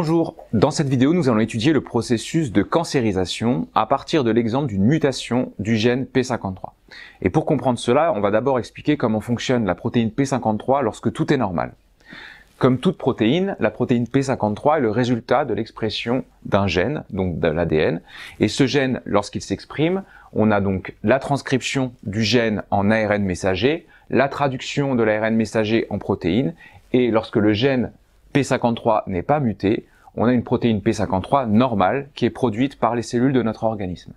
Bonjour, dans cette vidéo nous allons étudier le processus de cancérisation à partir de l'exemple d'une mutation du gène P53. Et pour comprendre cela, on va d'abord expliquer comment fonctionne la protéine P53 lorsque tout est normal. Comme toute protéine, la protéine P53 est le résultat de l'expression d'un gène, donc de l'ADN, et ce gène, lorsqu'il s'exprime, on a donc la transcription du gène en ARN messager, la traduction de l'ARN messager en protéine, et lorsque le gène P53 n'est pas mutée, on a une protéine P53 normale qui est produite par les cellules de notre organisme.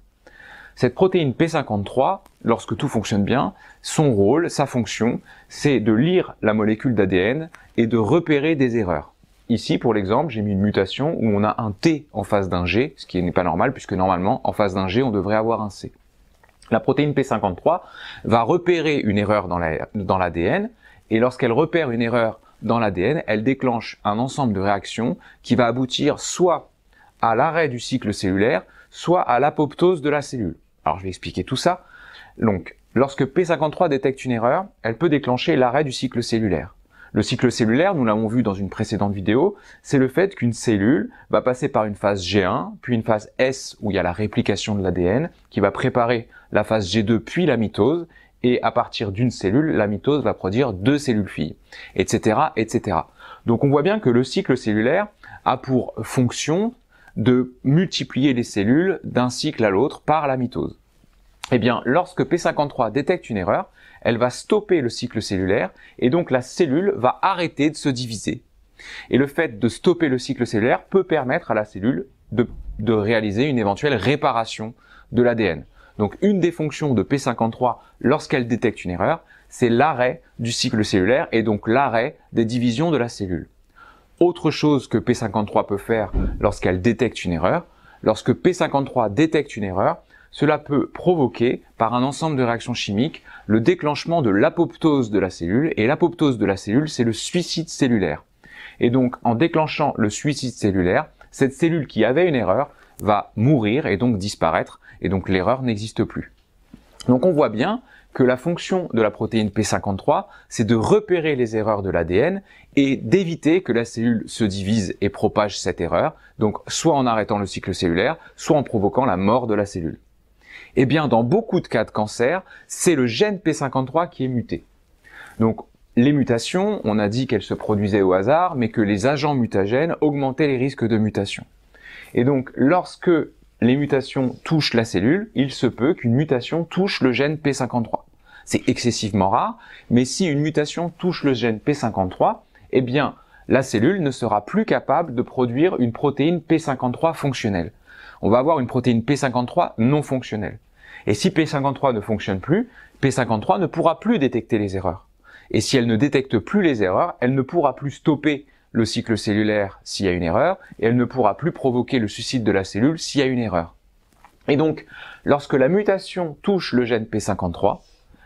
Cette protéine P53, lorsque tout fonctionne bien, son rôle, sa fonction, c'est de lire la molécule d'ADN et de repérer des erreurs. Ici, pour l'exemple, j'ai mis une mutation où on a un T en face d'un G, ce qui n'est pas normal puisque normalement, en face d'un G, on devrait avoir un C. La protéine P53 va repérer une erreur dans l'ADN et lorsqu'elle repère une erreur dans l'ADN, elle déclenche un ensemble de réactions qui va aboutir soit à l'arrêt du cycle cellulaire, soit à l'apoptose de la cellule. Alors je vais expliquer tout ça. Donc, lorsque P53 détecte une erreur, elle peut déclencher l'arrêt du cycle cellulaire. Le cycle cellulaire, nous l'avons vu dans une précédente vidéo, c'est le fait qu'une cellule va passer par une phase G1, puis une phase S où il y a la réplication de l'ADN, qui va préparer la phase G2 puis la mitose, et à partir d'une cellule, la mitose va produire deux cellules filles, etc., etc. Donc on voit bien que le cycle cellulaire a pour fonction de multiplier les cellules d'un cycle à l'autre par la mitose. Eh bien, lorsque P53 détecte une erreur, elle va stopper le cycle cellulaire et donc la cellule va arrêter de se diviser. Et le fait de stopper le cycle cellulaire peut permettre à la cellule de, de réaliser une éventuelle réparation de l'ADN. Donc une des fonctions de P53 lorsqu'elle détecte une erreur, c'est l'arrêt du cycle cellulaire et donc l'arrêt des divisions de la cellule. Autre chose que P53 peut faire lorsqu'elle détecte une erreur, lorsque P53 détecte une erreur, cela peut provoquer, par un ensemble de réactions chimiques, le déclenchement de l'apoptose de la cellule, et l'apoptose de la cellule, c'est le suicide cellulaire. Et donc, en déclenchant le suicide cellulaire, cette cellule qui avait une erreur va mourir et donc disparaître, et donc l'erreur n'existe plus. Donc on voit bien que la fonction de la protéine P53, c'est de repérer les erreurs de l'ADN et d'éviter que la cellule se divise et propage cette erreur, donc soit en arrêtant le cycle cellulaire, soit en provoquant la mort de la cellule. Eh bien, dans beaucoup de cas de cancer, c'est le gène P53 qui est muté. Donc, les mutations, on a dit qu'elles se produisaient au hasard, mais que les agents mutagènes augmentaient les risques de mutation. Et donc, lorsque les mutations touchent la cellule, il se peut qu'une mutation touche le gène P53. C'est excessivement rare, mais si une mutation touche le gène P53, eh bien, la cellule ne sera plus capable de produire une protéine P53 fonctionnelle. On va avoir une protéine P53 non fonctionnelle. Et si P53 ne fonctionne plus, P53 ne pourra plus détecter les erreurs. Et si elle ne détecte plus les erreurs, elle ne pourra plus stopper le cycle cellulaire s'il y a une erreur, et elle ne pourra plus provoquer le suicide de la cellule s'il y a une erreur. Et donc, lorsque la mutation touche le gène P53,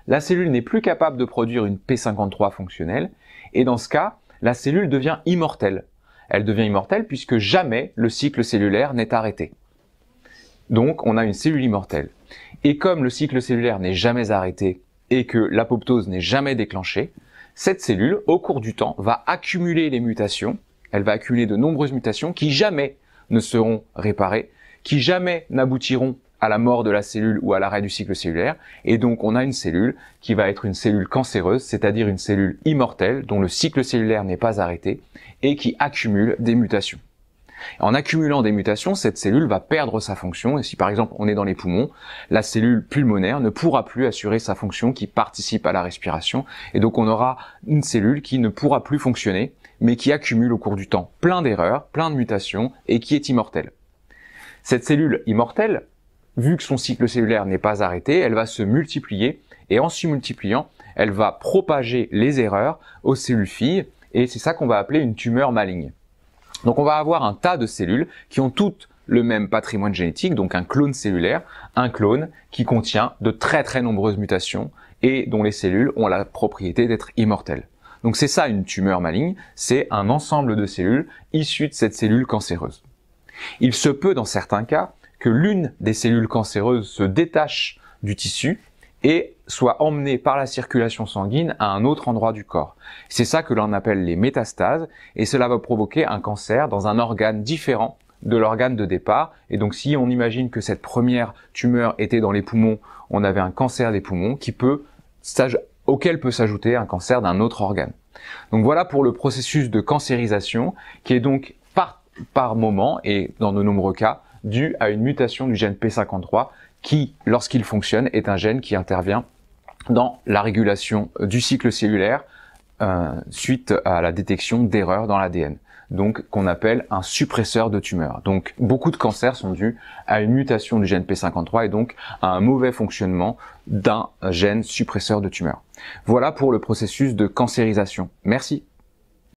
la cellule n'est plus capable de produire une P53 fonctionnelle, et dans ce cas, la cellule devient immortelle. Elle devient immortelle puisque jamais le cycle cellulaire n'est arrêté. Donc on a une cellule immortelle. Et comme le cycle cellulaire n'est jamais arrêté et que l'apoptose n'est jamais déclenchée, cette cellule, au cours du temps, va accumuler les mutations, elle va accumuler de nombreuses mutations qui jamais ne seront réparées, qui jamais n'aboutiront à la mort de la cellule ou à l'arrêt du cycle cellulaire. Et donc on a une cellule qui va être une cellule cancéreuse, c'est-à-dire une cellule immortelle dont le cycle cellulaire n'est pas arrêté et qui accumule des mutations. En accumulant des mutations, cette cellule va perdre sa fonction, et si par exemple on est dans les poumons, la cellule pulmonaire ne pourra plus assurer sa fonction qui participe à la respiration, et donc on aura une cellule qui ne pourra plus fonctionner, mais qui accumule au cours du temps plein d'erreurs, plein de mutations, et qui est immortelle. Cette cellule immortelle, vu que son cycle cellulaire n'est pas arrêté, elle va se multiplier, et en se multipliant, elle va propager les erreurs aux cellules filles, et c'est ça qu'on va appeler une tumeur maligne. Donc on va avoir un tas de cellules qui ont toutes le même patrimoine génétique, donc un clone cellulaire, un clone qui contient de très très nombreuses mutations et dont les cellules ont la propriété d'être immortelles. Donc c'est ça une tumeur maligne, c'est un ensemble de cellules issues de cette cellule cancéreuse. Il se peut dans certains cas que l'une des cellules cancéreuses se détache du tissu et soit emmené par la circulation sanguine à un autre endroit du corps. C'est ça que l'on appelle les métastases et cela va provoquer un cancer dans un organe différent de l'organe de départ. Et donc si on imagine que cette première tumeur était dans les poumons, on avait un cancer des poumons qui peut, auquel peut s'ajouter un cancer d'un autre organe. Donc voilà pour le processus de cancérisation qui est donc par, par moment et dans de nombreux cas dû à une mutation du gène P53 qui, lorsqu'il fonctionne, est un gène qui intervient dans la régulation euh, du cycle cellulaire euh, suite à la détection d'erreurs dans l'ADN donc qu'on appelle un suppresseur de tumeur. Donc beaucoup de cancers sont dus à une mutation du gène P53 et donc à un mauvais fonctionnement d'un gène suppresseur de tumeur. Voilà pour le processus de cancérisation. Merci.